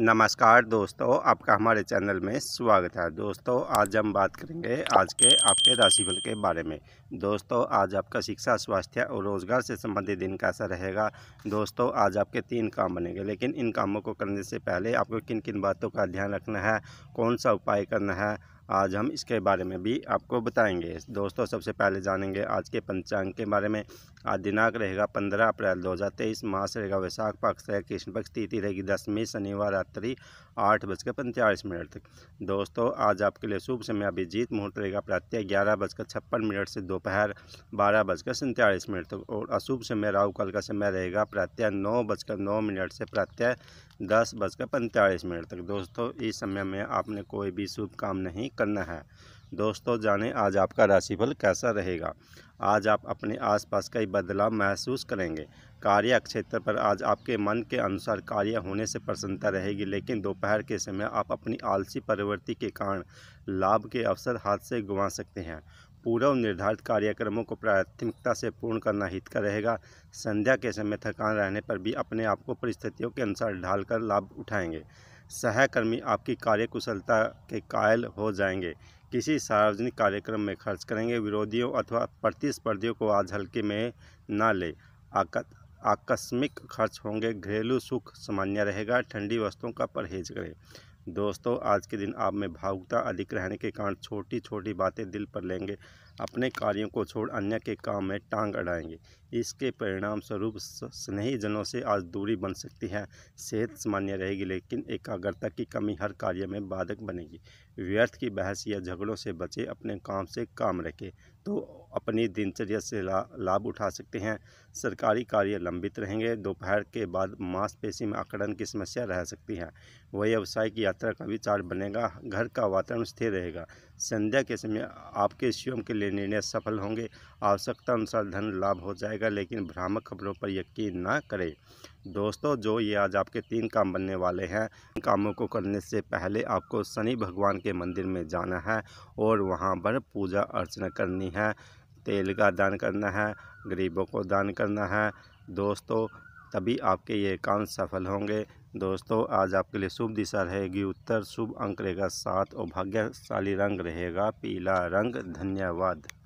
नमस्कार दोस्तों आपका हमारे चैनल में स्वागत है दोस्तों आज हम बात करेंगे आज के आपके राशिफल के बारे में दोस्तों आज आपका शिक्षा स्वास्थ्य और रोज़गार से संबंधित दिन कैसा रहेगा दोस्तों आज आपके तीन काम बनेंगे लेकिन इन कामों को करने से पहले आपको किन किन बातों का ध्यान रखना है कौन सा उपाय करना है आज हम इसके बारे में भी आपको बताएंगे दोस्तों सबसे पहले जानेंगे आज के पंचांग के बारे में आज दिनांक रहेगा पंद्रह अप्रैल दो हज़ार तेईस मास रहेगा वैशाख पक्ष है कृष्ण पक्ष तिथि रहेगी दसवीं शनिवार रात्रि आठ बजकर पैंतालीस मिनट तक दोस्तों आज आपके लिए शुभ समय अभिजीत मुहूर्त रहेगा प्रत्यय ग्यारह बजकर छप्पन मिनट से दोपहर बारह बजकर सैंतालीस मिनट तक और अशुभ समय राहुकाल का समय रहेगा प्रत्यय नौ बजकर नौ मिनट से प्रत्यय दस बजकर पैंतालीस मिनट तक दोस्तों इस समय में आपने कोई भी शुभ काम नहीं करना है दोस्तों जाने आज आपका राशिफल कैसा रहेगा आज आप अपने आसपास कई बदलाव महसूस करेंगे कार्य क्षेत्र पर आज आपके मन के अनुसार कार्य होने से प्रसन्नता रहेगी लेकिन दोपहर के समय आप अपनी आलसी प्रवृत्ति के कारण लाभ के अवसर हाथ से गंवा सकते हैं पूर्व निर्धारित कार्यक्रमों को प्राथमिकता से पूर्ण करना हित का रहेगा संध्या के समय थकान रहने पर भी अपने आप को परिस्थितियों के अनुसार ढालकर लाभ उठाएंगे सहकर्मी आपकी कार्यकुशलता के कायल हो जाएंगे किसी सार्वजनिक कार्यक्रम में खर्च करेंगे विरोधियों अथवा प्रतिस्पर्धियों को आज हल्के में ना ले आकस्मिक खर्च होंगे घरेलू सुख सामान्य रहेगा ठंडी वस्तुओं का परहेज करें दोस्तों आज के दिन आप में भावुकता अधिक रहने के कारण छोटी छोटी बातें दिल पर लेंगे अपने कार्यों को छोड़ अन्य के काम में टांग अड़ाएंगे इसके परिणाम स्वरूप स्नेही जनों से आज दूरी बन सकती है सेहत सामान्य रहेगी लेकिन एकाग्रता की कमी हर कार्य में बाधक बनेगी व्यर्थ की बहस या झगड़ों से बचे अपने काम से काम रखें तो अपनी दिनचर्या से ला, लाभ उठा सकते हैं सरकारी कार्य लंबित रहेंगे दोपहर के बाद मांसपेशी में अकड़न की समस्या रह सकती है व्यवसायिक यात्रा का विचार बनेगा घर का वातावरण स्थिर रहेगा संध्या के समय आपके स्वयं के लिए निर्णय सफल होंगे आवश्यकता अनुसार धन लाभ हो जाएगा लेकिन भ्रामक खबरों पर यकीन ना करें दोस्तों जो ये आज आपके तीन काम बनने वाले हैं इन कामों को करने से पहले आपको शनि भगवान के मंदिर में जाना है और वहाँ पर पूजा अर्चना करनी है तेल का दान करना है गरीबों को दान करना है दोस्तों तभी आपके ये काम सफल होंगे दोस्तों आज आपके लिए शुभ दिशा रहेगी उत्तर शुभ अंक रहेगा सात और भाग्यशाली रंग रहेगा पीला रंग धन्यवाद